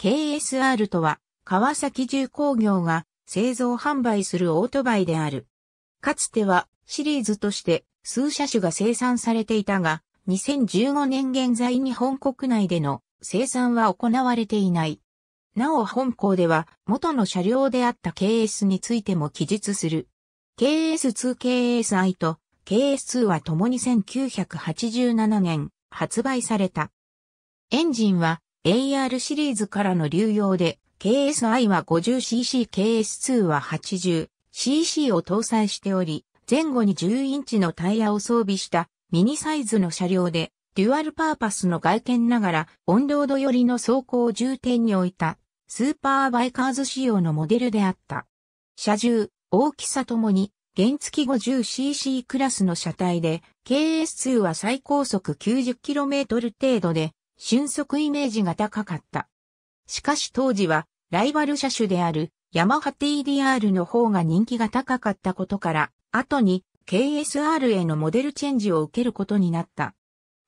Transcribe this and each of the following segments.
KSR とは、川崎重工業が製造販売するオートバイである。かつてはシリーズとして数車種が生産されていたが、2015年現在日本国内での生産は行われていない。なお本校では元の車両であった KS についても記述する。KS2KSI と KS2 は共に1987年発売された。エンジンは AR シリーズからの流用で、KSI は 50cc、KS2 は 80cc を搭載しており、前後に10インチのタイヤを装備したミニサイズの車両で、デュアルパーパスの外見ながら、オンロード寄りの走行を重点に置いた、スーパーバイカーズ仕様のモデルであった。車重、大きさともに、原付 50cc クラスの車体で、KS2 は最高速 90km 程度で、俊足イメージが高かった。しかし当時は、ライバル車種である、ヤマハ TDR の方が人気が高かったことから、後に KSR へのモデルチェンジを受けることになった。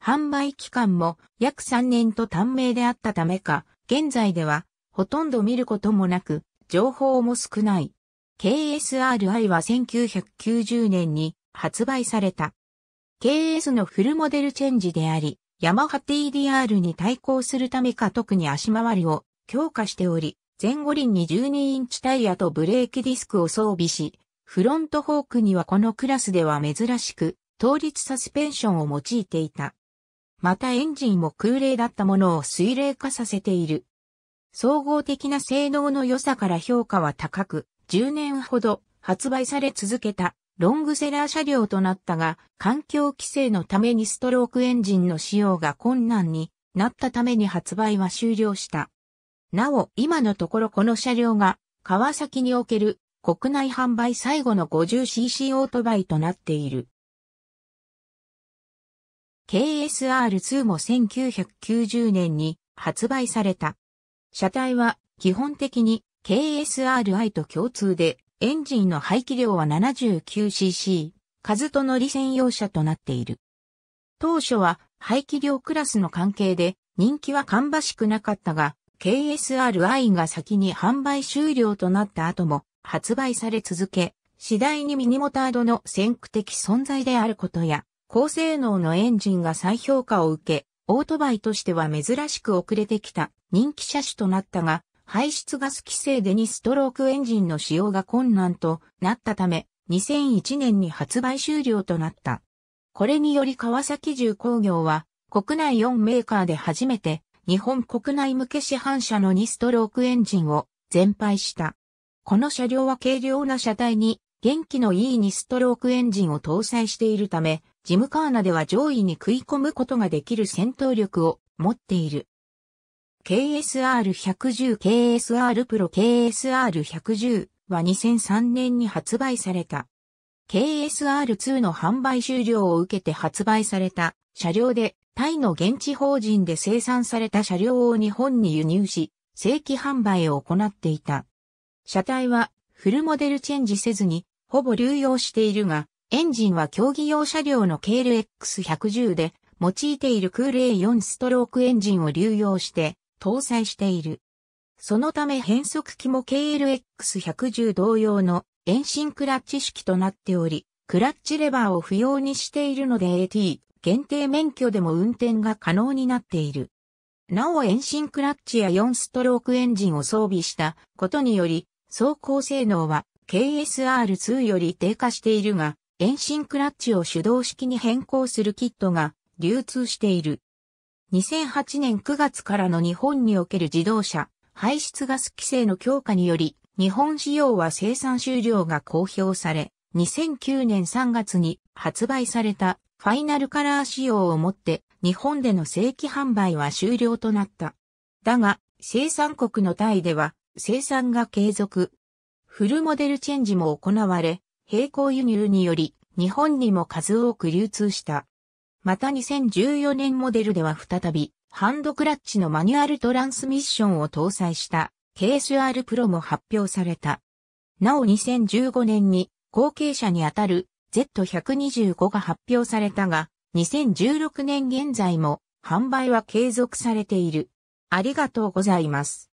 販売期間も約3年と短命であったためか、現在ではほとんど見ることもなく、情報も少ない。KSRI は1990年に発売された。KS のフルモデルチェンジであり、ヤマハ TDR に対抗するためか特に足回りを強化しており、前後輪に12インチタイヤとブレーキディスクを装備し、フロントフォークにはこのクラスでは珍しく、倒立サスペンションを用いていた。またエンジンも空冷だったものを水冷化させている。総合的な性能の良さから評価は高く、10年ほど発売され続けたロングセラー車両となったが、環境規制のためにストロークエンジンの使用が困難になったために発売は終了した。なお、今のところこの車両が、川崎における国内販売最後の 50cc オートバイとなっている。KSR2 も1990年に発売された。車体は基本的に KSRI と共通でエンジンの排気量は 79cc、数と乗り専用車となっている。当初は排気量クラスの関係で人気は芳しくなかったが、KSRI が先に販売終了となった後も発売され続け、次第にミニモタードの先駆的存在であることや、高性能のエンジンが再評価を受け、オートバイとしては珍しく遅れてきた人気車種となったが、排出ガス規制で2ストロークエンジンの使用が困難となったため、2001年に発売終了となった。これにより川崎重工業は、国内4メーカーで初めて、日本国内向け市販車の2ストロークエンジンを全廃した。この車両は軽量な車体に元気のいい2ストロークエンジンを搭載しているため、ジムカーナでは上位に食い込むことができる戦闘力を持っている。KSR110、KSR プロ KSR110 は2003年に発売された。KSR2 の販売終了を受けて発売された車両で、タイの現地法人で生産された車両を日本に輸入し、正規販売を行っていた。車体はフルモデルチェンジせずに、ほぼ流用しているが、エンジンは競技用車両のケール X110 で、用いているクーレイ4ストロークエンジンを流用して、搭載している。そのため変速機も KLX110 同様の遠心クラッチ式となっており、クラッチレバーを不要にしているので AT 限定免許でも運転が可能になっている。なお遠心クラッチや4ストロークエンジンを装備したことにより、走行性能は KSR2 より低下しているが、遠心クラッチを手動式に変更するキットが流通している。2008年9月からの日本における自動車、排出ガス規制の強化により、日本仕様は生産終了が公表され、2009年3月に発売されたファイナルカラー仕様をもって日本での正規販売は終了となった。だが、生産国のタイでは生産が継続。フルモデルチェンジも行われ、並行輸入により日本にも数多く流通した。また2014年モデルでは再び、ハンドクラッチのマニュアルトランスミッションを搭載した KSR プロも発表された。なお2015年に後継者にあたる Z125 が発表されたが、2016年現在も販売は継続されている。ありがとうございます。